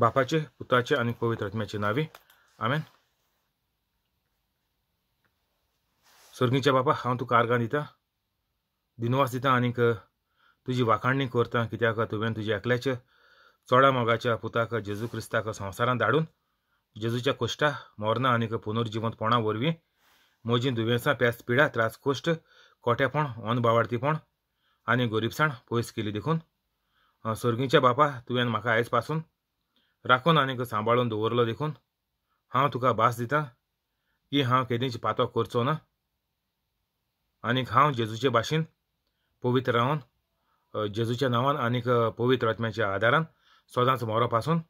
बापाचे पुताचे आणि पवित्र आत्म्याचे नावे आमेन स्वर्गीच्या बापा हांव तुका आर्गां दिता दिनवास दिता आनीक तुजी वाखाणणी करता कित्याक तुवें तुज्या एकल्याच्या चोडा मोगाच्या पुताक जेजू क्रिस्ताक संवसारांत धाडून जेजूच्या कोश्टा मोरना आनीक पुनर्जिवंत वरवी वरवीं मोजी दुयेंसां प्यास पिडा त्रास कोश्ट कोटेपण अनबावार्थीपण आनी गोरीबसाण पयस केली देखून स्वर्गीच्या बापा तुवें म्हाका आयज पासून राखून आनीक सांबाळून दवरलो देखून हांव तुका भास दिता की हांव केदीच पातो करचो ना आनीक हांव जेजूचे भाशेन पवित्र रावन जेजूच्या नांवान आनीक पवित्र आत्म्याच्या आदारान सदांच मोरो पासून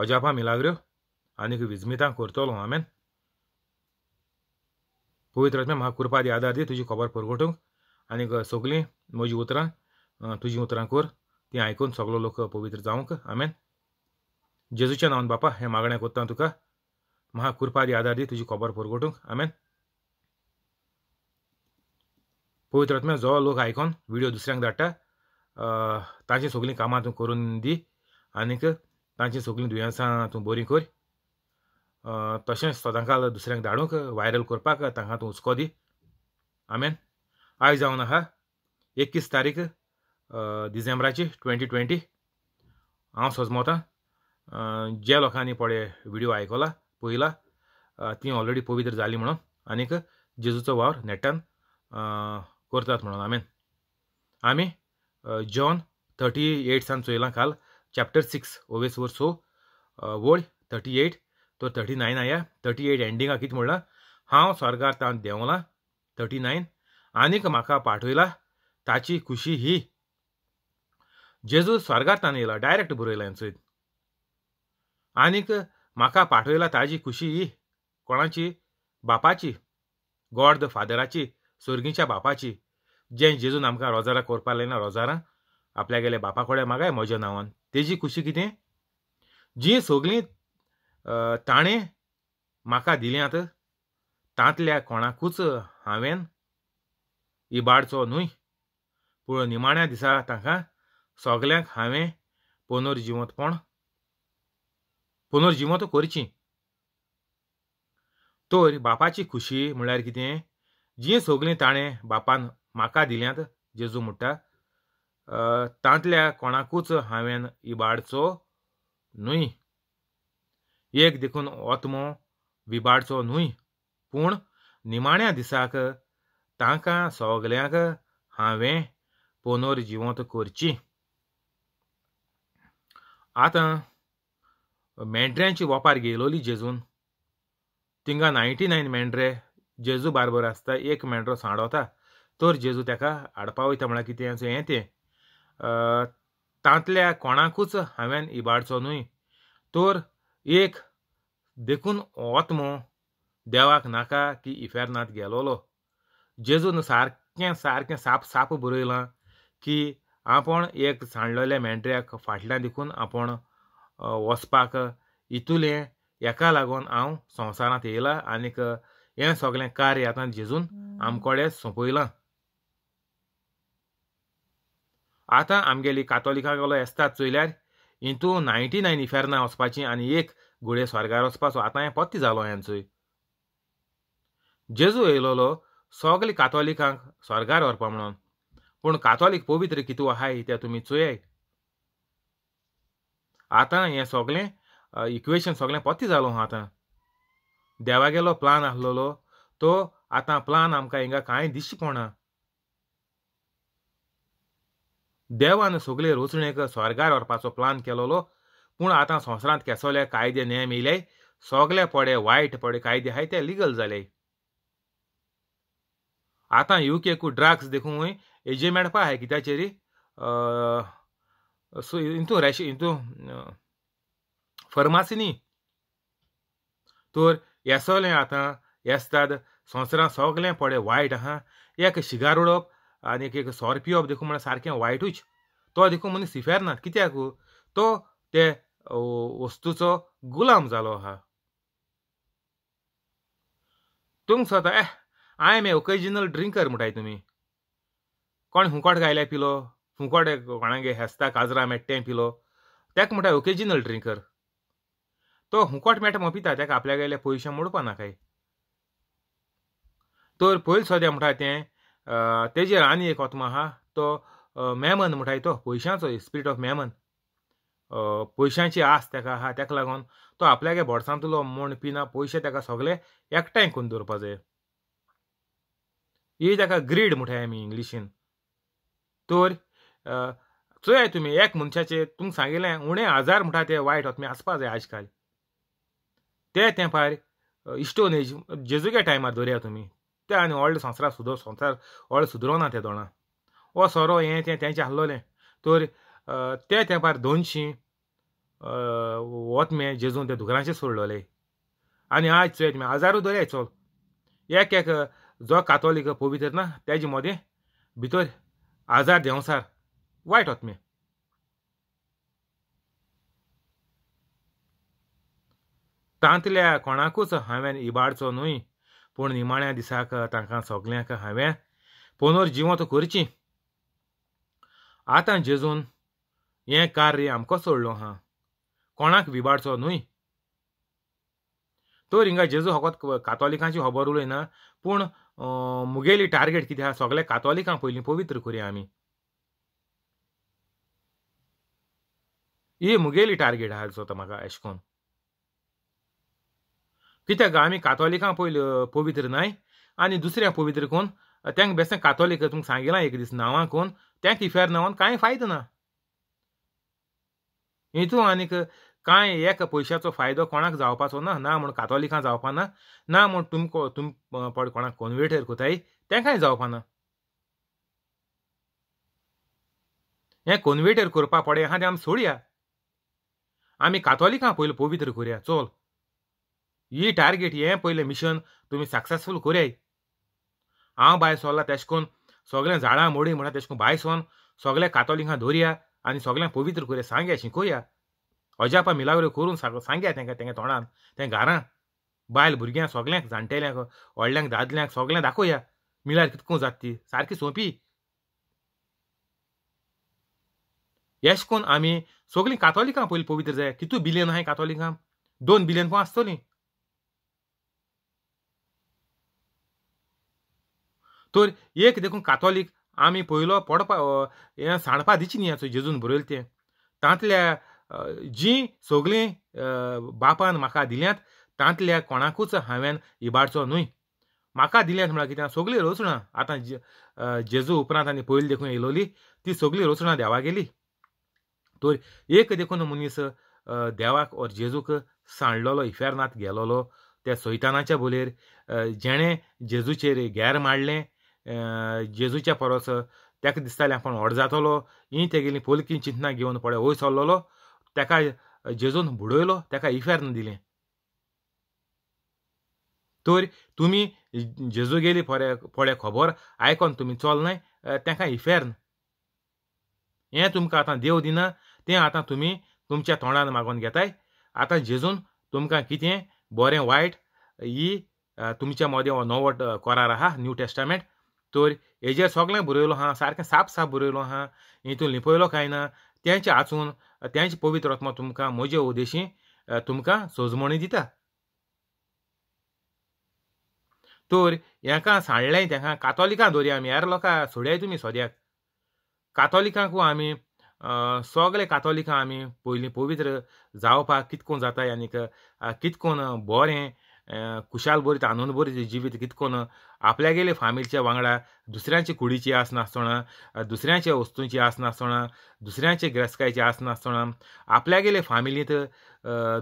अजापा मिलाग्र्यो आनीक विजमितां करतलो हांवें पवित्र आत्म्या म्हाका कृपा दी आदार दी तुजी खबर परगटूंक आनीक सगलीं म्हजीं उतरां तुजी उतरां कर ती आयकून सगलो लोक पवित्र जावंक हांवें जेजूच्या नांवान बापा हे मागण्या कोत्ता तुका महाकुरपादी आदार दी तुजी खबर पुरगोटूंक आमेन पवित्र आत्म्या जो लोक आयकोन व्हिडिओ दुसऱ्यांक धाडटा तांची सगलीं कामां तूं करून दी आनीक तांची सगलीं दुयेंसां तूं बरीं कर तशेंच सदांकाल दुसऱ्यांक धाडूंक व्हायरल करपाक तांकां तूं हुस्को दी आमेन आयज जावन आहा एकवीस तारीख डिसेंबराची ट्वेंटी ट्वेंटी हांव सजमवतां ज्या लोकांनी पडे व्हिडिओ आयकला पहिला ती ऑलरेडी पवित्र झाली म्हणून आणि जेजूचा वावर नेटान करतात म्हणून आम्ही आम्ही जॉन थर्टी सांग चोयलां काल चॅप्टर सिक्स ओवेस वर सो वड थर्टी एट तो थर्टी नाईन आया थर्टी एट एंडिंग कितें म्हणलां हांव स्वर्गार तां देंवलां थर्टी नाईन आणि म्हाका पाठवला ताची खुशी ही जेजू स्वर्गार तान येयला डायरेक्ट बरयला हांवें आनीक म्हाका पाठयला ताजी खुशी ही कोणाची बापाची गॉड द फादराची स्वर्गीच्या बापाची जे जेजून आमकां रोजारा कोरपा लायना आपल्या आपल्यागेले बापा कडेन मागाय म्हज्या नांवान तेजी खुशी कितें जी सगळीं ताणें म्हाका दिल्यात तांतल्या कोणाकूच हांवें इबाडचो न्हय पूण निमाण्या दिसा तांकां सगल्यांक हांवें पण पुनर्जिवत करची तर बापाची खुशी म्हणल्यार कितें जी सगळीं ताणें बापान म्हाका दिल्यांत जेजू म्हणटा तांतल्या कोणाकूच हांवें इबाडचो न्हय एक देखून ओतमो विबाडचो न्हय पूण निमाण्या दिसाक तांकां सगल्यांक हांवें पुनर्जिवत करची आतां मेंढऱ्यांची वापार गेलोली जेजून तिंगा नायन्टी नायन मेंढरे जेजू बारबर आसता एक मेंढरो सांडवता तर जेजू तेका हाडपा वयता म्हळ्यार कितें हें तें तांतल्या कोणाकूच हांवें इबाडचो न्हय तर एक देखून मो देवाक नाका की इफेरनाथ गेलोलो जेजून सारकें सारकें साप साप बरयलां की आपण एक सांडलेल्या मेंढऱ्याक फाटल्यान देखून आपण वचपाक इतुलें हेका लागून हांव संवसारांत येयलां आनीक हें सगलें कार्य आतां झेजून आमकोडे सोंपयलां आतां आमगेली कातोलिकां गेलो येतात चोयल्यार हितू नायन्टी नायन इफेर्ना वचपाची आनी एक घुडे स्वर्गार वचपाचो आतां हें पत्ती जालो हें चोय जेजू येयलोलो सगले कातोलिकांक स्वर्गार व्हरपा म्हणून पूण कातोलीक पवित्र कितू आहाय ते तुमी चोयाय आतां हें सोगलें इक्वेशन सोगलें पोती जालो आतां देवागेलो प्लान आसलोलो तो आतां प्लान आमकां हिंगा कांय दिश्टी पडना देवान सगले रोचणेक स्वर्गार व्हरपाचो प्लान केलोलो पूण आतां संवसारांत केसोले कायदे नेम येयले सोगले पडे वायट पडे कायदे आहाय ते लिगल जाले आतां युकेकू ड्राग्स देखून हेजे मेळपा आहाय कित्याचेरी रेश então, फर्मासी फर्मासीनी तर हे सगळें आतां हे आसतात संसरा सगळें पडे वायट आहा एक शिगार उडोवप आनी एक सोर पिवप देखून म्हळ्यार सारकें वायटूच तो देखून मनीस सिफेर ना कित्याक तो ते वस्तूचो गुलाम जालो आहा तुम सोता ए आय एम ए ड्रिंकर म्हणटाय तुम्ही कोण हुंकट गायल्या पिलो फुंकोडे कोणागे हेस्ता काजरां मेट्टें पिलो तेका म्हणटा ओकेजिनल ड्रिंकर तो हुंकोट मेळटा पिता तेका आपल्यागेले पयशे मोडपा ना काय तर पयलीं सोद्या म्हणटा तें तेजेर आनी एक ओतमा आहा तो मेमन म्हणटाय तो पयशांचो स्पिरिट ऑफ मॅमन पयशांची आस तेका आहा तेका लागून तो आपल्यागे बोडसांतलो मोण पिना पयशे तेका सगळे एकठांय करून दवरपा जाय ही तेका ग्रीड म्हणटाय आमी इंग्लिशीन तर चोया तुम्ही एक मनशाचे तुमकां सांगिल्लें उणें आजार म्हणटा ते वायट वखमी आसपा जाय आयज काल ते तेंपार इश्टोन एज जेजूगे टायमार दवरया तुमी ते आनी व्हडलो संवसारा सुदर संवसार व्हड सुदरो ना ते दोणां हो सोरो हें तें तेंचें आहलोलें तर ते तेंपार दोनशीं वतमे जेजून ते दुकरांचेर सोडलोलें आनी आज चोया तुमी आजारूय दवरया चल एक एक जो कातोलीक पवित्र ना तेजे मदें भितर आजार देंवसार वाईट बातमी तांतल्या कोणाकूच हांवें इबाडचो न्हय पूण निमाण्या दिसाक तांकां सगल्यांक हांवें पुनर्जिवंत करची आतां जेजून हें कार्य आमकां सोडलो हा कोणाक विबाडचो न्हय तर हिंगा जेजू फकत कातोलिकांची खबर उलयना पूण मुगेली टार्गेट कितें आहा सगळे कातोलिकां पयलीं पवित्र करया आमी ही मुगेली टार्गेट ಆहा जो म्हाका अशें कोन्न कित्याक आमी कातोलिकां पयल्यो न्हय आनी दुसऱ्या पवित्र कोण त्यांक बेस्टें कातोलीक तुमकां सांगिलां एक दीस नांवां कोण तेंक फेर नांवान कांय फायदो ना हितू आनीक कांय एक पयशाचो फायदो कोणाक जावपाचो ना ना म्हूण कातोलिकां जावपाना ना म्हूण तुमको तुम पड कोणाक कॉनवेटर कोताय तेंकांय जावपाना हें कॉन्वर्टर करपा पडे आहा तें आमी सोडया आमी कातोलिकां पयलो पवित्र कोरया चल ही टार्गेट हें पयलें मिशन तुमी सक्सेसफूल कोरयाय हांव भायर सोल्ला तेश कोन सगळें झाडां मोडी म्हणा तेश कोन भायर सोन सगळ्या कातोलिकां धोरया आनी सगळ्यांक पवित्र कोरया सांग्या शिकोया अजापा मिलावऱ्यो करून सांग्या तेंका तेंगे तोंडान तें घरां बायल भुरग्यांक सोगल्यांक जाण्टेल्यांक व्हडल्यांक दादल्यांक सगल्यांक दाखोवया मिलार कितको जात ती सारकी सोंपी येश कोन आमी सगलीं कातोलिकां पयलीं पवित्र जाय कितू बिलियन आहाय कातोलिकां दोन बिलियन कोण आसतलीं तर एक देखून कातोलीक आमी पयलो पडपा हें सांडपा दिची न्ही आसा जेजून बरयलें तें तांतल्या जीं सगलीं बापान म्हाका दिल्यात तांतल्या कोणाकूच हांवें इबाडचो न्हय म्हाका दिल्यांत म्हळ्यार कित्याक सगलीं रोचणां आतां जेजू उपरांत आनी पयलीं देखून येयलोली ती सगलीं रोचणां देवा गेली तर एक देखून मनीस देवाक ओर जेजूक सांडलो इफेर्नात गेलोलो त्या सैतानाच्या बोलेर जेणे जेजूचेर गॅर मारले जेजूच्या परोस ताका दिसताले आपण व्हड जातलो ही तेगेली पोलकी चिंतना घेऊन पडे वयर सरलो त्या जेजून बुडयलो त्या इफेर्न दिले तर तुमी जेजूगेली पडे पडे खबर तुम्ही तुमी चलनाय तांकां इफेर्न हें तुमकां आतां देव दिना ते आता तुम्ही तुमच्या तोंडान मागून घेताय आता झेजून तुमकां कितें बरें वायट ही तुमच्या मदें हो नवो करार आहा न्यू टेस्टामेंट तर हेजेर सगळें बरयलो हा सारकें साप साप बरयलो आहा हितून लिपयलो कांय ना तेंचें आचून तेंचे पवित्र आत्मा तुमकां म्हजे उद्देशी तुमकां सोजमणी दिता तर हेका सांडलें तेका कातोलिकां आम्ही आमी हेर लोकां सोडयाय तुमी सोद्याक कातोलिकांकू आमी सगळे कातोलिकां आमी पयलीं पवित्र जावपाक कितकोन जाता आनीक कितकोन बरें खुशाल बरी आनंद बरी जिवीत कितकोन आपल्यागेले फामिलीच्या वांगडा दुसऱ्यांची कुडीची आसनासतना दुसऱ्यांच्या वस्तूंची आसनासतना दुसऱ्यांचे ग्रेस्कायची आसनासतना आपल्यागेले फामिलींत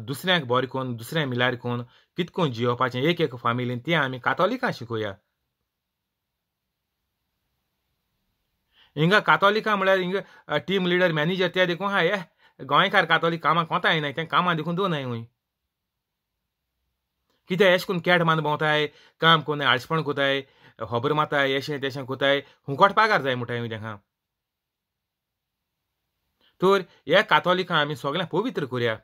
दुसऱ्यांक बरें कोण दुसऱ्यांक मिलार कोण कितकोन जियोवपाचें एक एक फामिलीन तें आमी कातोलिकां शिकोवया हिंगा कातोलिकां म्हळ्यार हिंगा टीम लिडर मॅनेजर ते देखून हाय गोंयकार कातोलीक कामां कोता येनाय तें कामां देखून दोनाय हूंय कित्याक एश करून केट मान भोंवताय काम कोन आडसपण कोताय होबर माताय अशें तशें कोताय हुंकोट पागार जाय म्हणटाय तेंकां तर ह्या कातोलिकां आमी सगळ्यांक पवित्र करूया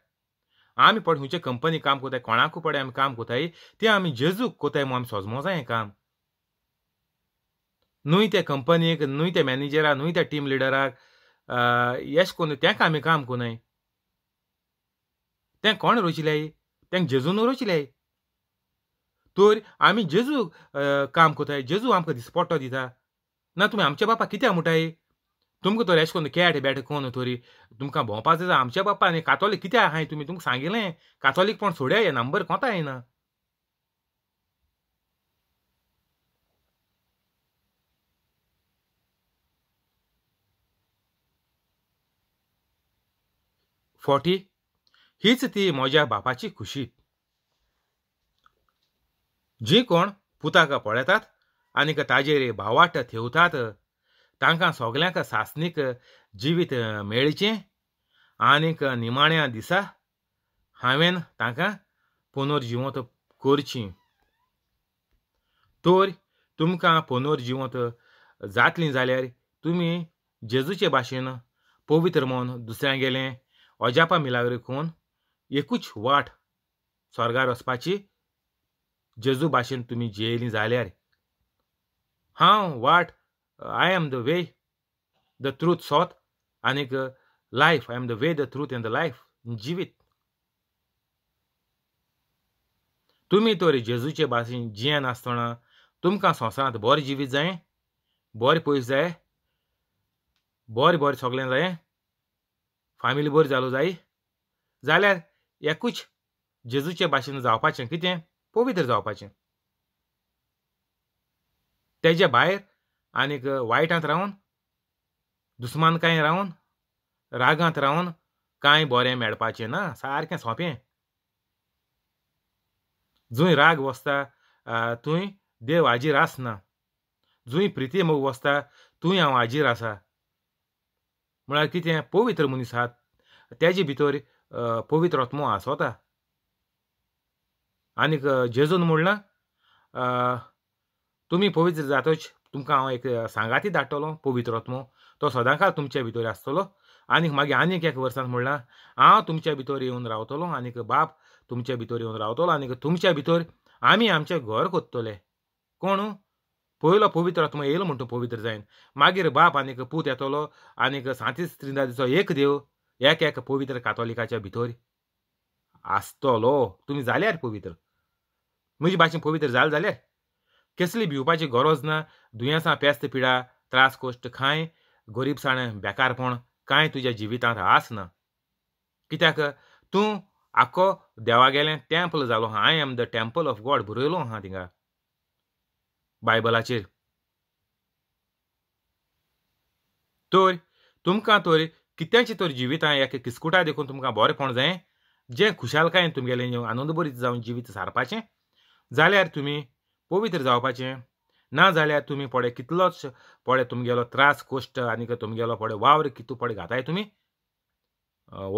आमी पण हुंयचे कंपनी काम कोताय कोणाकू पडे आमी काम कोताय ते आमी जेजूक कोताय म्हूण आमी सोजमो जाय काम न्हूय त्या कंपनीक न्हूय त्या मॅनेजराक न्हूय त्या टीम लिडराक यश कोण त्या आमी काम कोनाय तें कोण रोचिलाय तेंक जेजून रोचिलाय तर आमी जेजू काम कोताय जेजू आमकां दिसपट्टो दिता ना तुमी आमच्या बापाक कित्या म्हणटाय तुमकां तर एश कोन्न कॅट बॅट कोन तरी तुमकां जाय आमच्या बापान कातोलीक कित्या आहाय तुमी तुमकां कातोलीक पण सोडया हे नंबर कोता येना फॉर्टी हीच ती म्हज्या बापाची खुशी जी कोण पुताक पळेतात आनीक ताजेर भावाट थेवतात तांकां सोगल्यांक सासनीक जिवीत मेळचें आनीक निमाण्या दिसा हांवेन तांकां पुनर्जिवंत करची तर तुमकां पुनर्जिवंत जातली जाल्यार तुमी जेजूचे भाशेन पवित्र मन दुसऱ्यांगेलें अजापा कोण एकूच वाट स्वर्गार वचपाची जेजू भाशेन तुम्ही जियेली जाल्यार हांव वाट I am the way the truth सोत आनीक life I am the way the truth and the life जिवीत तुमी तर जेजूचे भाशेन जियेन आसतना तुमकां संवसारांत बरें जिवीत जाय बरें पयस जाय बरें बरें सगलें जाय फामिली बरी जालो जाय जाल्यार एकूच जेजूचे भाशेन जावपाचें कितें पवित्र जावपाचें तेजे भायर आनीक वायटांत रावन कांय रावन रागांत रावन कांय बरें मेळपाचें ना सारकें सोंपें जंय राग वसता थंय देव हाजीर आसना जूंय प्रिती मोग वसता तूंय हांव हाजीर आसा की ते पवित्र मनीस आहात तेजे भितर पवित्र आत्मो आसोता आनीक जेजून म्हणलां तुम्ही पवित्र जातच तुमकां हांव एक सांगाती धाडटलो पवित्र आत्मो तो सदां काळ तुमच्या भितर आसतलो आनीक मागीर आनीक एक वर्सान म्हणलां हांव तुमच्या भितर येवन रावतलो आनीक बाप तुमच्या भितर येवन रावतलो आनीक तुमच्या भितर आमी आमचें घर कोत्तले कोण पहिला पवित्र आत्मा येईल म्हणटा पवित्र जैन मागीर बाप आणि पूत येतलो आणि सांतीस त्रिंदादीचो एक देव एक एक पवित्र कातोलिकाच्या भितर आसतलो तुम्ही जाल्यार पवित्र म्हजे भाशेन पवित्र जाले जाल्यार केसली भिवपाची गरज ना दुयेंसां पेस्त पिडा त्रास कोश्ट खाय गरीबसाण बेकारपण कांय तुज्या जिवितांत आस ना कित्याक तूं आख्खो देवागेलें टॅम्पल जालो I am the temple of God बरयलो आहा थिंगा बायबलाचेर तर तुमकां तर कित्याचें तर जिवितां एक किस्कुटा देखून तुमकां बरेंपण जाय जें खुशालकायेन तुमगेलें बरीत जावन जिवीत सारपाचें जाल्यार तुमी पवित्र जावपाचें ना जाल्यार तुमी पडे कितलोच पडे तुमगेलो त्रास कश्ट आनीक तुमगेलो पडे वावर कितू पडे घाताय तुमी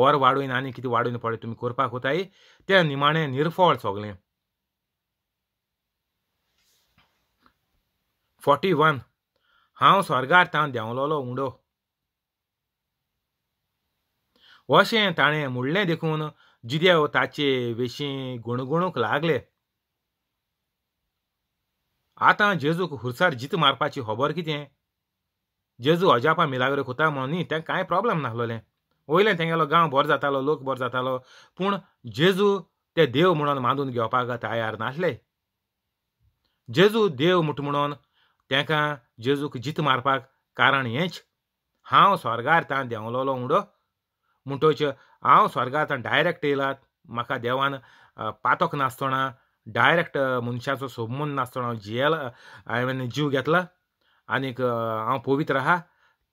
वर वाडून आनी कितें वाडून पडे तुमी करपाक वताय तें निमाणें निरफळ सोगलें फॉर्टी वन हांव स्वर्गार्थान देंवलोलो उंडो अशें ताणें म्हणलें देखून जिदेव ताचे विशीं गुणगुणूंक लागले आतां जेजूक हुरसार जीत मारपाची खबर कितें जेजू अजापा मिलाग्रे कोता म्हणून न्ही तें कांय प्रॉब्लम नासलोलें वयलें तेंगेलो गांव बरो जातालो लोक बरो जातालो पूण जेजू ते देव म्हणून मानून घेवपाक तयार नासले जेजू देव म्हट म्हणून तेका जेजूक जीत मारपाक कारण हेंच हांव स्वर्गार तां देंवलोलो उडो म्हणटच हांव स्वर्गार तां डायरेक्ट येयलात म्हाका देवान पातोक नासतना डायरेक्ट मनशाचो सोबमून नासतना हांव जियेल हांवें जीव घेतला आनीक हांव पवित्र आहा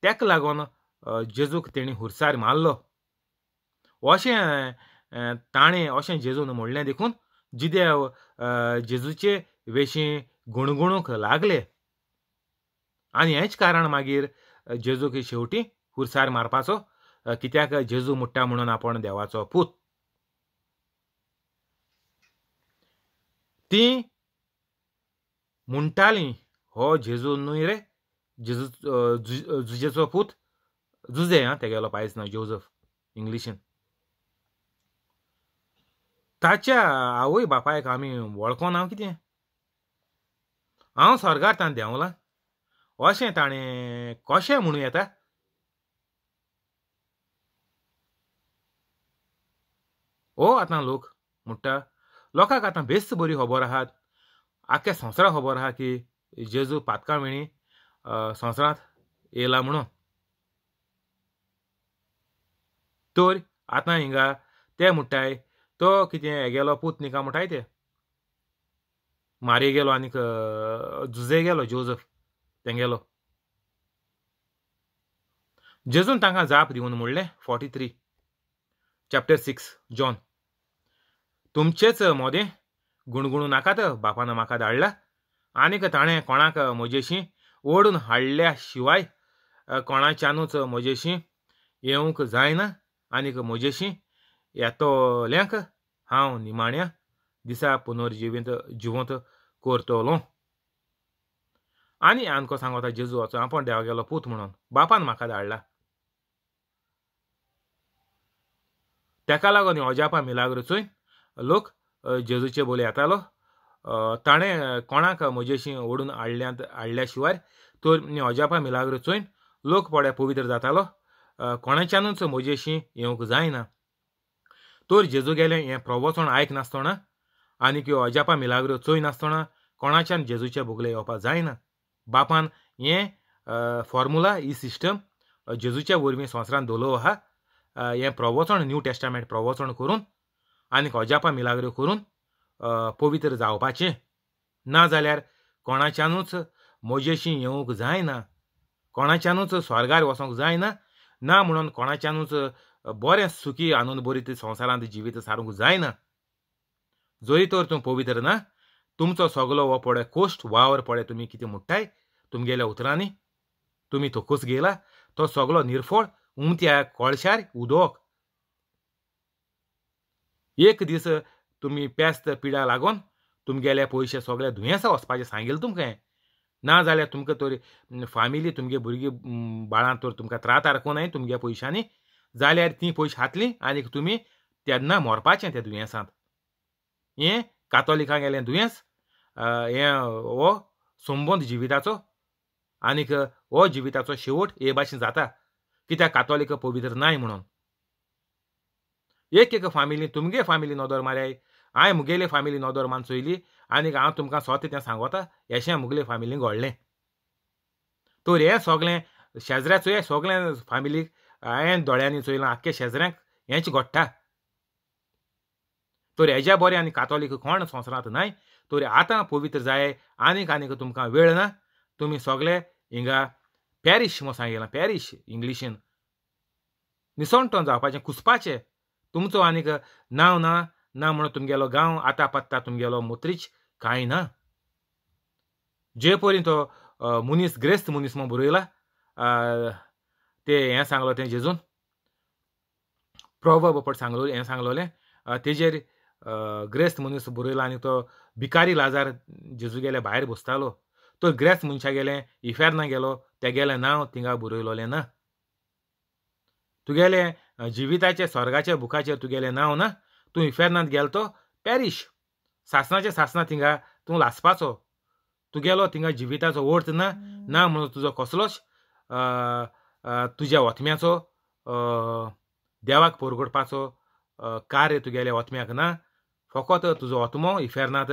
तेका लागोन जेजूक तेणी हुरसार मारलो अशें ताणें अशें जेजून म्हणलें देखून जिदेव जेजूचे वेशी गुणगुणूंक लागले आणि हेच कारण मागीर जेजूक की शेवटी खुर्सार मारपाचो कित्याक जेजू मुट्टा म्हणून आपण देवाचो पूत ती म्हणटाली हो जेजू न्हय रे जेजू जुजेचो पूत जुजे आं तेगेलो पायस ना जोजफ इंग्लिशीन ताच्या आवय बापायक आमी वळखो ना कितें हांव स्वर्गार तां देंवलां अशें ताणें कशें म्हणूं येता ओ आतां लोक म्हणटा लोकांक आतां बेस्त बरी खबर आहात आख्या संवसाराक खबर आहा की जेजू पातकां संसारात संवसारांत येयला म्हणून तर आतां हिंगा ते म्हणटाय तो कितें पूत पुतनिका म्हणटाय ते मारी गेलो आनीक झुजे गेलो जोजफ तेंगेलो जेजून तांकां जाप दिवन म्हणलें forty three chapter six John तुमचेच मोदे गुणगुणू नाकात बापान म्हाका धाडला आनीक ताणें कोणाक म्हजेशी ओडून हाडल्या शिवाय कोणाच्यानूच म्हजेशी येवंक जायना आनीक म्हजेशी येतोल्यांक हांव निमाण्या दिसा पुनर्जिवीत जिवंत करतलों आणि आनको सांगोता जेजू वचून आपण देवा गेलो पूत म्हणून बापान म्हाका धाडला ताका लागून अजापा मिलाग्रचूय लोक जेजूचे बोले येतालो ताणें कोणाक मजेशी ओडून हाडल्यांत हाडल्या शिवाय तर अजापा मिलाग्र चोयन लोक पोड्या पवित्र जातालो कोणाच्यानूच मजेशी येवंक जायना तर जेजू गेले हे प्रवचण आयकनासतना आनी आणि अजापा मिलाग्र चोयनासतना कोणाच्यान जेजूचे भोगले येवपा जायना बापान हें फॉर्मुला ही सिस्टम जेजूच्या वरवीं संवसारान दोलो आसा हें प्रवचण न्यू टेस्टामेंट प्रवचण करून आनीक अजापा मिलाग्र्यो करून पवित्र जावपाचें ना जाल्यार कोणाच्यानूच मोजेशी येवंक जायना कोणाच्यानूच स्वर्गार वचोंक जायना ना म्हणून कोणाच्यानूच बरें सुखी आनंद बरी संवसारांत जिवीत सारूंक जायना जोरी तर तूं पवित्र ना तुमचो सगलो हो पडे कोश्ट वावर पडे तुमी कितें म्हणटाय तुमगेल्या उतरांनी तुमी थोकूस गेला तो सगलो निरफळ उमत्या कोळश्यार उदोक एक दीस तुम्ही पेस्त पिडा लागोन तुमगेल्या पयशे सगळे दुयेंसा वचपाचें सांगिल्लें तुमकां ना जाल्यार तुमकां तर फामिली तुमगे भुरगीं बाळां तर तुमकां त्रात आरको नाय तुमगे पयशांनी जाल्यार तीं पयशे हातलीं आनीक तुमी तेन्ना मोरपाचें त्या दुयेंसांत हें कातोलिकांगेले दुयेंस हे हो संबंद जिविताचो आनीक हो जिविताचो शेवट हे भाशेन जाता कित्याक कातोलीक पवित्र नाय म्हणून एक एक फामिली तुमगे फामिली नोदर माराय हांय मुगेले फामिली नदर मान चोयली आनीक हांव तुमकां स्वता तें सांगोता येशें मुगले फामिलीन घोडलें तर हें सगलें शेजऱ्याचोय सगलें फामिलीक हांवें दोळ्यांनी चोयलां आख्खे शेजऱ्यांक हेंच घोडटा तर हेज्या आणि कातोलीक कोण संवसारांत न्हय तर आतां पवित्र जाय आनीक आनीक तुमकां वेळ ना तुमी सगळे हिंगा पॅरीश म्हूण सांगिलां पॅरीश इंग्लिशीन तो जावपाचें कुसपाचें तुमचो आनीक नांव ना ना म्हणून तुमगेलो गांव आतां पत्ता तुमगेलो मोत्रीच कांय ना जे परी तो मुनीस ग्रेस्त मुनीस म्हूण बरयला ते हें सांगलो तें जेजून प्रभाव पट सांगलो हें सांगलोलें तेजेर ग्रेस्त मनीस बरयलो आनी तो भिकारी लाजार जेजू गेले भायर बसतालो तो ग्रेस्त मनशा गेले गेलो ते गेले नांव हो तिंगा बरयलोलें ना तुगेले जिविताचे स्वर्गाचे बुकाचेर तुगेलें नांव ना हो तूं इफेर्नांत गेलो तो पॅरीश सासनाचे सासना थिंगा तूं लासपाचो तुगेलो थिंगा जिविताचो ओर्थ ना ना म्हणून तुजो कसलोच तुज्या वतम्याचो देवाक परगडपाचो कार्य तुगेल्या वतम्याक ना फकत तुजो आत्मो इफेर्नात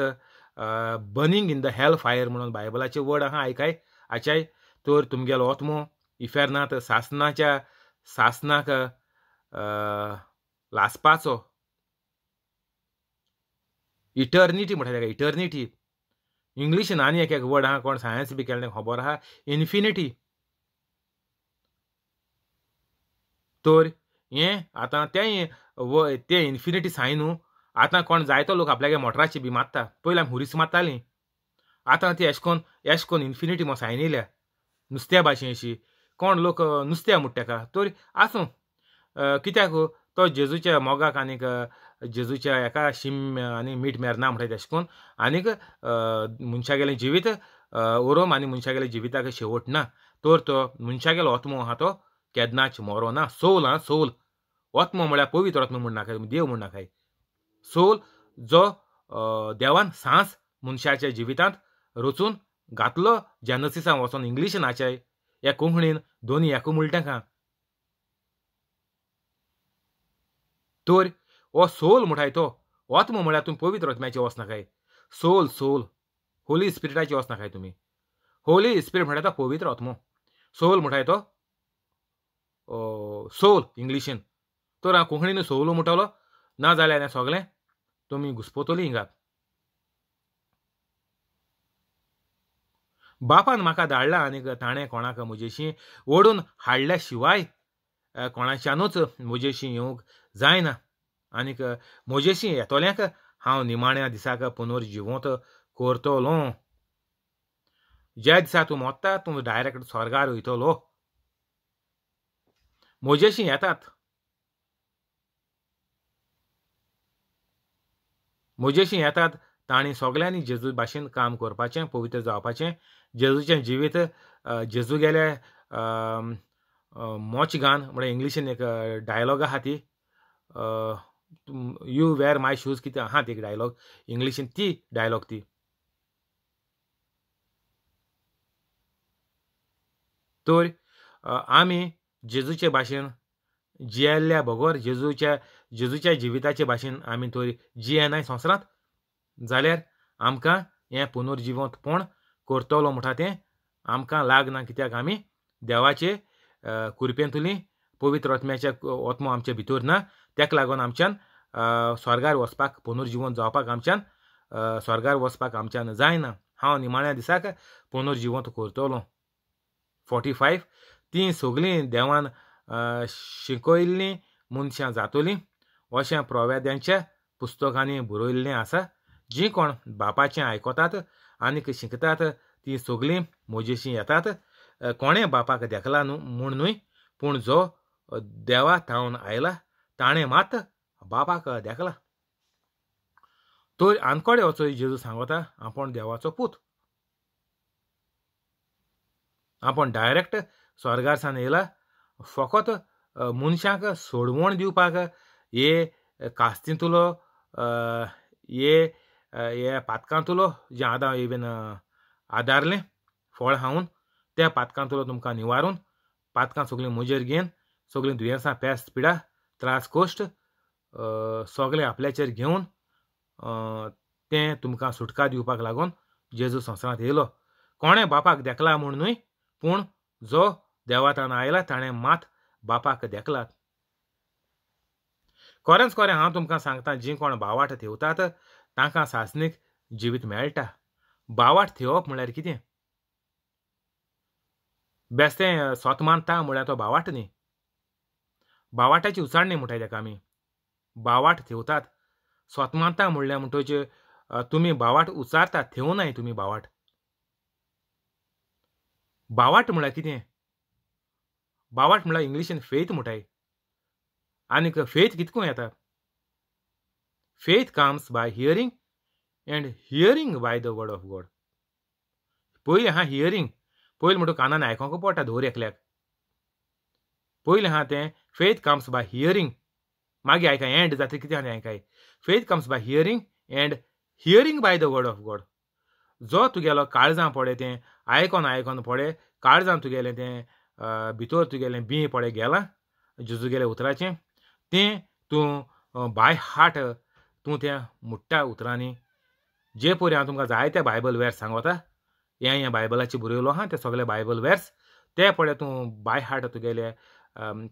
burning in the hell fire म्हणून बायबलाचे वर्ड हा आयकाय आचाय तर तुमगेलो आत्मो इफेर्नात सासनाच्या सासनाक लासपाचो इटर्निटी म्हणटा तेका इटर्निटी इंग्लीश नानी एक एक वर्ड हा कोण सायन्स बी केल्लें खबर आहा इन्फिनिटी तर हें आतां व ते इन्फिनिटी सायनू आतां कोण जायतो लोक आपल्यागे मोटराची बी मारता पयलीं आमी हुरीस मारताली आतां ती एशकोन एशकोन इन्फिनिटी मो सायन येयल्या नुस्त्या भाशे अशी कोण लोक नुस्त्या म्हणटा तेका तरी आसूं कित्याक हो? तो जेजूच्या मोगाक आनीक जेजूच्या एका शिम आनी मीठ मेर ना म्हणटा तेशें करून आनीक मनशागेलें जिवीत उरोम आनी मनशागेल्या जिविताक शेवट ना तर तो मनशागेलो आत्मो आहा तो केदनाच मोरो ना सोल हा सोल आत्मो म्हळ्यार पवित्र आत्मो म्हण नाका देव म्हण नाकाय सोल जो देवान सांस मनशाच्या जिवितांत रचून घातलो जेनसिसा वचून इंग्लीश नाचय ह्या कोंकणीन दोन्ही का तर हो सोल म्हणटाय तो ओत्म म्हळ्यार तुमी पवित्र रत्म्याचे वचनाकाय सोल सोल होली स्पिरिटाचे वचनाकाय तुमी होली स्पिरिट म्हणटा तो पवित्र आत्मो सोल म्हणटाय तो सोल इंग्लिशीन तर हांव कोंकणीन सोल म्हणटलो ना जाल्यार हें सगलें तुमी घुस्पोतोली हिंगात बापान म्हाका धाडला आनीक ताणें कोणाक म्हजेशी ओडून हाडल्या शिवाय कोणाच्यानूच म्हजेशी येवंक जायना आनीक म्हजेशी येतोल्यांक हांव निमाण्या दिसाक पुनर्जिवंत करतलो ज्या दिसा तूं मोत्ता तूं डायरेक्ट स्वर्गार वयतलो म्हजेशी येतात म्हजेशीं येतात तांणी सगळ्यांनी जेजू भाशेन काम करपाचें पवित्र जावपाचें जेजूचें जिवीत जेजू गेले मोच घान म्हळ्यार इंग्लिशीन एक डायलॉग आहा ती यू वेर माय शूज कितें आहा ती डायलॉग इंग्लिशीन ती डायलॉग ती तर आमी जेजूचे भाशेन जियेल्ल्या भोगोर जेजूच्या जेजूच्या जिविताचे भाशेन आमी थोर जियेनाय संवसारांत जाल्यार आमकां हें पूण करतलो म्हणटा तें आमकां लागना कित्याक आमी देवाचे तुली पवित्र आत्म्याचे आत्मो आमचे भितर ना तेका लागून आमच्यान स्वर्गार वचपाक पुनर्जिवन जावपाक आमच्यान स्वर्गार वचपाक आमच्यान जायना हांव निमाण्या दिसाक पुनर्जिवंत करतलो फोर्टी फायव तीं सगलीं देवान शिकयल्लीं मनशां जातोलीं अशें प्रवेद्यांच्या पुस्तकांनी बरयल्लें आसा जी कोण बापाचें आयकतात आनीक शिकतात ती सगळी म्हजेशीं येतात कोणें बापाक देखला न्हू म्हूण न्हय पूण जो देवा थावन आयला ताणें मात बापाक देखला तो आनकोडे वचो जेजू सांगता आपण देवाचो पूत आपण डायरेक्ट स्वर्गासान येला फकत मनशांक सोडवण दिवपाक ये ये ये ये पातकांतुलो जे आदां इवन आदारलें फळ हावून त्या पातकांतुलो तुमकां निवारून पातकां सगळीं मुजेर घेवन सगळीं दुयेंसां पेस्त पिडा त्रास कोश्ट सगळें आपल्याचेर घेवन तें तुमकां सुटका दिवपाक लागून जेजू संवसारांत येयलो कोणें बापाक देखला म्हूण न्हय पूण जो देवातान आयला ताणें मात बापाक देखला खऱ्यांच खरें हांव तुमकां सांगतां जी कोण बावाट थेवतात तांकां सासनीक जिवीत मेळटा बावाट थेवप म्हळ्यार कितें बेस्तें स्वत मानता म्हळ्यार तो बावाट न्ही बावाटाची उचारणी म्हणटाय ताका आमी बावाट थेवतात स्वत मानता म्हणल्यार म्हणटच तुमी बावाट उचारतात थेवनाय तुमी बावाट बावाट म्हळ्यार कितें बावाट म्हळ्यार इंग्लिशीन फेत म्हणटाय आणि फेथ कितकू येतात faith comes by hearing and hearing by the word of God पयलीं हा हियरिंग पयलीं म्हणटू कानान आयकोंक पडटा धोर एकल्याक पयलीं हा तें फेथ कम्स बाय हियरिंग मागीर आयकाय एंड जाते कितें आनी आयकाय faith comes by hearing and hearing by the word of God जो तुगेलो काळजां पडे तें आयकोन आयकोन पडे काळजां तुगेलें तें भितर तुगेलें बीं पडे गेलां जुजू गेले उतराचें तें तूं बाय हार्ट तूं त्या मुट्ट्या उतरांनी जे परी हांव तुमकां जाय बायबल वेर्स सांगोता हें हें बायबलाचे बरयलो आहा ते सगळे बायबल वेर्स ते पळय तूं बाय हार्ट तुगेले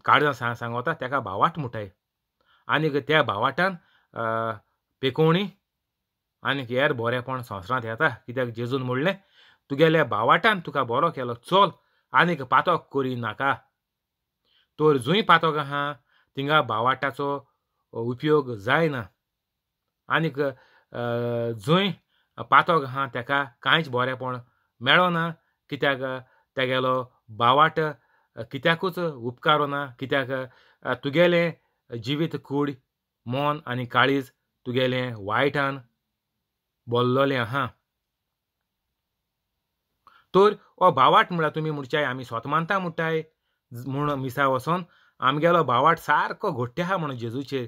काळजां सांगोता तेका भावाट मुटाय आनीक त्या भावाटान पेकोवणी आनीक हेर बोरेपण संवसारांत येता कित्याक जेजून म्हणलें तुगेल्या भावाटान तुका बरो केलो चल आनीक पातोक करी नाका तर जुंय पातोक आहा तिंगा भावाटाचो उपयोग जायना आनीक जंय पातोग आहा तेका कांयच बरेंपण मेळोना कित्याक तेगेलो भावाट कित्याकूच ना कित्याक तुगेलें जिवीत कूड मोन आनी काळीज तुगेलें वायटान बोल्लोलें आहा तर हो भावाट म्हळ्यार तुमी म्हणटाय आमी स्वत मानता म्हणटाय म्हूण मिसा वचोन आमगेलो भावाट सारको घोट्टे आहा म्हणून जेजूचेर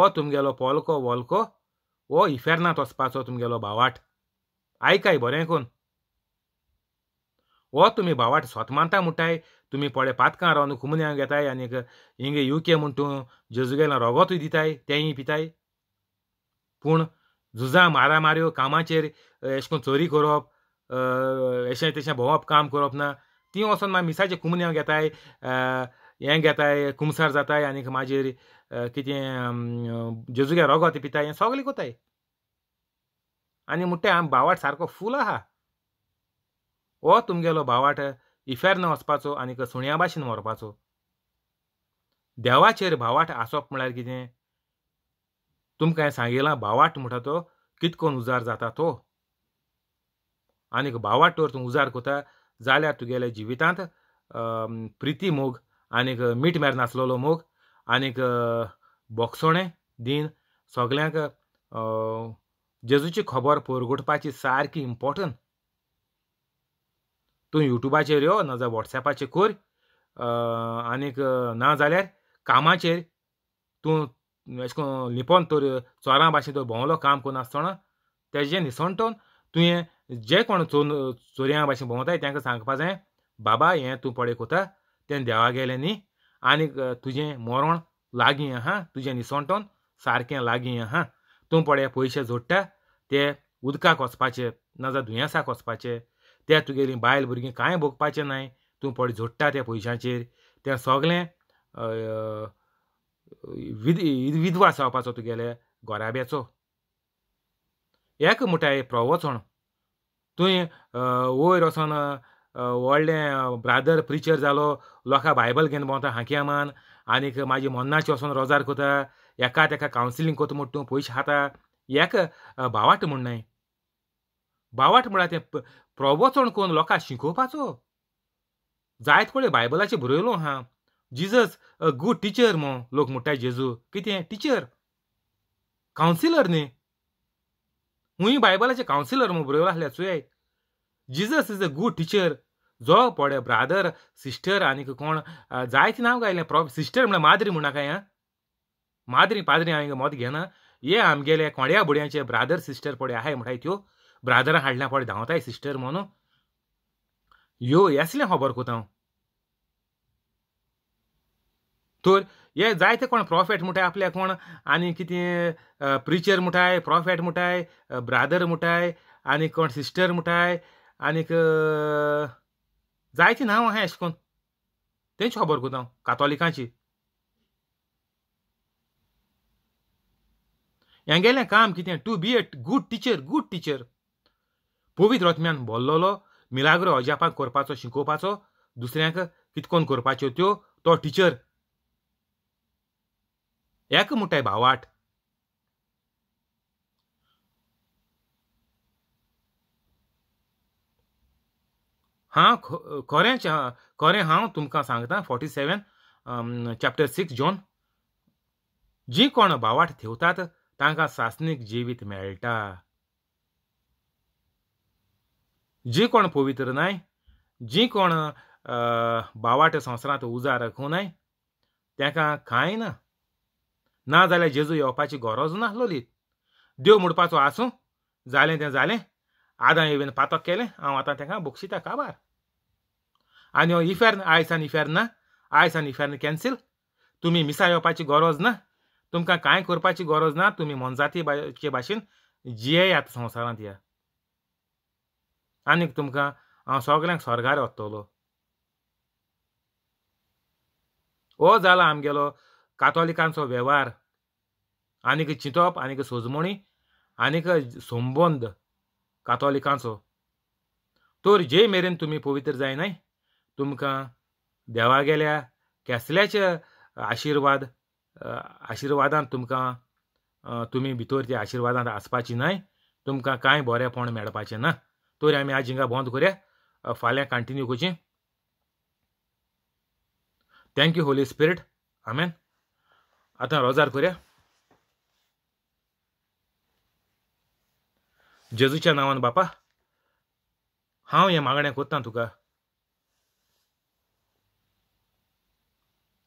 ओ तुमगेलो पोलको वोलको ओ इफेर्नात वचपाचो तुमगेलो भावाट आयकाय बरें कोण ओ तुमी भावाट स्वत मानता म्हणटाय तुमी पळे पातकां रावन कुमन्यांक घेताय आनी हिंगे युके म्हूण तूं जेजुगेलां रोगोतूय दिताय तेंय पिताय पूण झुजां मारामाऱ्यो कामाचेर एशें करून चोरी करप अशें तशें भोंवप काम करप ना तीं वचोन मागीर मिसाचे कुमन्यांक घेताय हें घेताय कुमसार जाताय आनीक मागीर कितें जेजुग्या रोगो ते पिताय हें सगलें कोताय आनी म्हणटा बावाट सारको फूल आहा हो तुमगेलो बावाट इफेर्न न वचपाचो आनीक सुण्या भाशेन व्हरपाचो देवाचेर भावाट आसप म्हळ्यार कितें तुमकां हांवें सांगिलां भावाट म्हणटा तो कितकोन उजार जाता तो आनीक भावाट तर तूं उजार कोता जाल्यार तुगेल्या जिवितांत प्रिती मोग आनीक मीठ मेर नासलोलो मोग आनीक बोगसोणें दीन सोगल्यांक जेजूची खबर परगोटपाची सारकी इम्पोर्टंट तूं युट्यूबाचेर यो नाजाल्यार वॉट्सॅपाचेर कर आनीक ना जाल्यार कामाचेर तूं अशें करून लिपोन तर चोरां भाशेन तर भोंवलो काम करनासतना तेजें निसणटोन तुवें जे कोण चोर चोरयां भाशेन भोंवताय तांकां सांगपा जाय बाबा हें तूं पळय कोता ते देवा गेलें न्ही आनीक तुजें मरण लागीं आहा तुजें निसणटण सारकें लागीं आहा तूं पळय पयशे जोडटा ते उदकाक वचपाचे नाजाल्यार दुयेंसाक वचपाचे ते तुगेलीं बायल भुरगीं कांय भोगपाचें नाय तूं पळय जोडटा त्या पयशांचेर तें सोगलें विद विधवा जावपाचो तुगेले गोराब्याचो एक मुटाय प्रवचण तुवें वयर वचोन व्हडलें ब्रादर प्रिचर जालो लोकां बायबल घेवन भोंवता हांकियामान आनीक म्हाजी मोन्नाचे वचोन रोजार कोता एका तेका कावन्सिलींग कोता म्हूण तूं पयशे खाता एक भावाट न्हय भावाट म्हळ्यार तें प्रवचण कोन लोकांक शिकोवपाचो जायत पळय बायबलाचे बरयलो हा जिजस अ गूड टिचर म्हूण लोक म्हणटाय जेजू कितें टिचर कावन्सिलर न्ही हुंय बायबलाचें कावन्सिलर म्हूण बरयलो आसल्या चुयाय Jesus is a good teacher जो पडे ब्रादर सिस्टर आनीक कोण जायत नांव गायलें प्रॉब सिस्टर म्हळ्यार माद्री म्हणाकाय काय माद्री पाद्री हांव मत घेना हे आमगेले कोण्या बुड्यांचे ब्रादर सिस्टर पोडे आहाय म्हणटाय त्यो ब्रादरां हाडल्या पोडे धांवताय सिस्टर म्हणून यो येसलें खबर कोता हांव तर हे जायते कोण प्रॉफेट म्हणटाय आपल्या कोण आनी कितें प्रिचर म्हणटाय प्रॉफेट म्हणटाय ब्रादर म्हणटाय आनी कोण सिस्टर म्हणटाय आणि जायतीं नांवां आहा एशें कोण तेंच खबर कोत्ता हांव कातोलिकांची हेंगेलें काम कितें to be a good teacher good teacher पवित्र रोत्म्यान भरलोलो मिलाग्रो अजापाक करपाचो शिकोवपाचो दुसऱ्यांक कितकोन करपाच्यो त्यो तो टिचर एक मुटाय भावाट हांव खरें खरें हांव तुमकां सांगता forty seven chapter six John जी कोण भावाट थेवतात तांकां सासनीक जिवीत मेळटा जी कोण पवित्र नाय जी कोण भावाट संवसारांत उजार राखूनाय तांकां कांय ना ना जाल्यार जेजू येवपाची गरज नासलोली देव म्हणपाचो आसूं जालें तें जालें आदां येवन पातक केलें हांव आतां तेका बक्षिता काबार आणि हो आय आयज इफेर ना आयज आनी कॅन्सील तुमी मिसा येवपाची गरज ना तुमकां कांय करपाची गरज ना तुमी मनजातीचे भाशेन जियेयात संवसारांत या आनीक तुमकां हांव सगळ्यांक स्वर्गार वतलो हो जाला आमगेलो कातोलिकांचो वेव्हार आनीक चिंतप आनीक सोजमणी आनीक संबंद कातोलिकांचो तर जे मेरेन तुम्ही पवित्र जाय नाही तुमकां देवा गेल्या कसल्याचे आशिर्वाद आशिर्वादान तुमकां तुमी भितर त्या आशिर्वादांत आसपाची न्हय तुमकां कांय बरेंपण मेळपाचें ना तर आमी आज हिंगा बंद करया फाल्यां कंटिन्यू करची थँक्यू होली स्पिरिट आमेन आतां रोजार करया जेजूच्या नांवान बापा हांव हें मागणें करतां तुका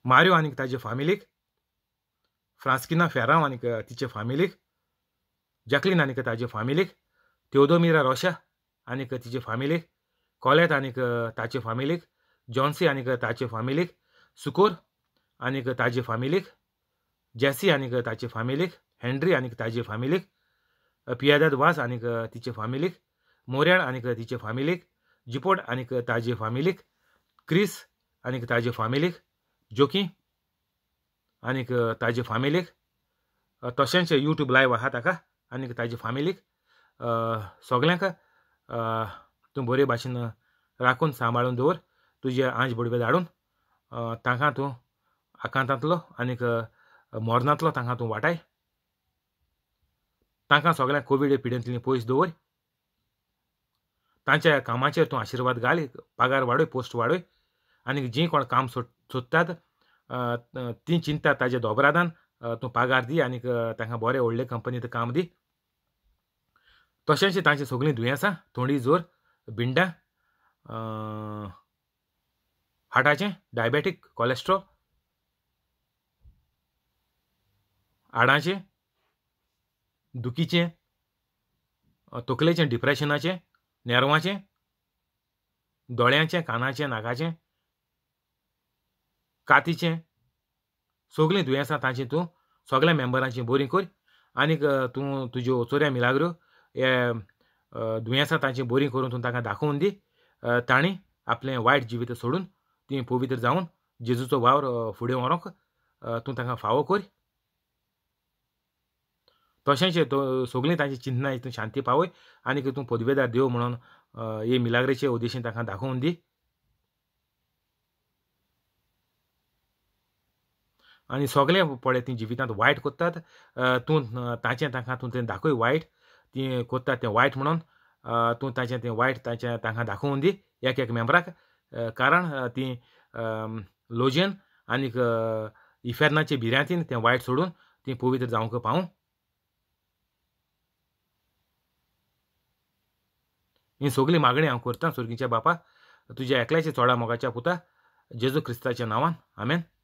मारिओ आणि ताजे फामिलीक फ्रांस्किना फेराव आणि तिचे फामिलीक जॅकलीन आणि ताजे फामिलीक त्योदोमिरा रोशा आणि तिचे फामिलीक कॉलेत आणि ताचे फामिलीक जॉन्सी आणि ताचे फामिलीक सुकोर आणि ताजे फामिलीक जॅसी आणि ताचे फामिलीक हेनरी आणि ताजे फामिलीक पियादाद वास आणि तिचे फामिलीक मोऱ्याळ आणि तिचे फामिलीक जिपोट आणि ताजे फामिलीक क्रिस आणि ताजे फामिलीक जोकी आनीक ताजे फामिलीक तशेंच यूट्यूब लायव आहा ताका आनीक ताजे फामिलीक सगल्यांक तूं बरे भाशेन राखून सांबाळून दवर तुजे आंज बुडबे धाडून तांकां तूं आकांतांतलो आनीक मोरनांतलो तांकां तूं वाटाय तांकां सगळ्यांक कोवीड पिडेंतल्यान पयस दवर तांच्या कामाचेर तूं आशिर्वाद घाल पगार वाडय पोस्ट वाडय आनीक जी कोण काम सोड सोदतात ती चिंतात ताजे दोबरादान तूं पागार दी आनीक तांकां बरे व्हडले कंपनींत काम दी तशेंच तांची सगळीं दुयेंसां थोडी जोर बिंडा हाटाचे डायबेटीक कोलेस्ट्रॉल आडाचे दुखीचें तकलेचें डिप्रेशनाचें नर्वाचें दोळ्यांचें कानाचें नाकाचें कातीचें सोगलें दुयेंसां तांचीं तूं सोगल्या मेंबरांची बोरींग कर आनीक तूं तुज्यो चोऱ्या मिलाग्रो हे दुयेंसां तांचीं बोरी करून तूं ताका दाखोवन दी तांणी आपलें वायट जिवीत सोडून ती पवित्र जावन जेजूचो वावर फुडें व्हरोंक तूं तांकां फावो कर तशेंच सगळीं तांची हितून शांती पावय आनीक तूं पदवेदार देव म्हणून हे मिलाग्रेचे उद्देशीन तांकां दाखोवन दी आणि सगळे पळय ती जिवितांत वायट कोत्तात तूं ताचें तांकां तूं तें दाखय वायट ती कोत्तात तें वायट म्हणून तूं ताचें तें वायट ताचें तांकां दाखोवन दी एक एक मेंबराक कारण ती लोजेन आनीक इफेर्नाचे बिर्यातीन तें वायट सोडून ती पवित्र जावंक पावूं ही सगळी मागणी हांव करतां सुर्गीच्या बापा तुज्या एकल्याच्या चोडा मोगाच्या पुता जेजू क्रिस्ताच्या नांवान आमेन